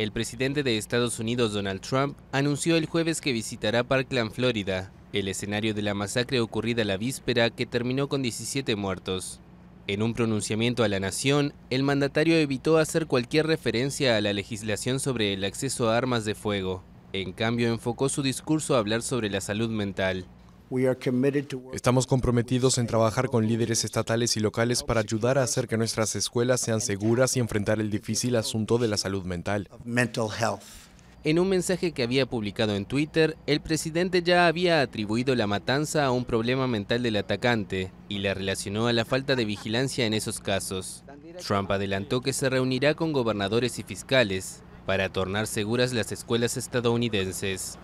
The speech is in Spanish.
El presidente de Estados Unidos, Donald Trump, anunció el jueves que visitará Parkland, Florida, el escenario de la masacre ocurrida la víspera que terminó con 17 muertos. En un pronunciamiento a la nación, el mandatario evitó hacer cualquier referencia a la legislación sobre el acceso a armas de fuego. En cambio, enfocó su discurso a hablar sobre la salud mental. Estamos comprometidos en trabajar con líderes estatales y locales para ayudar a hacer que nuestras escuelas sean seguras y enfrentar el difícil asunto de la salud mental. En un mensaje que había publicado en Twitter, el presidente ya había atribuido la matanza a un problema mental del atacante y la relacionó a la falta de vigilancia en esos casos. Trump adelantó que se reunirá con gobernadores y fiscales para tornar seguras las escuelas estadounidenses.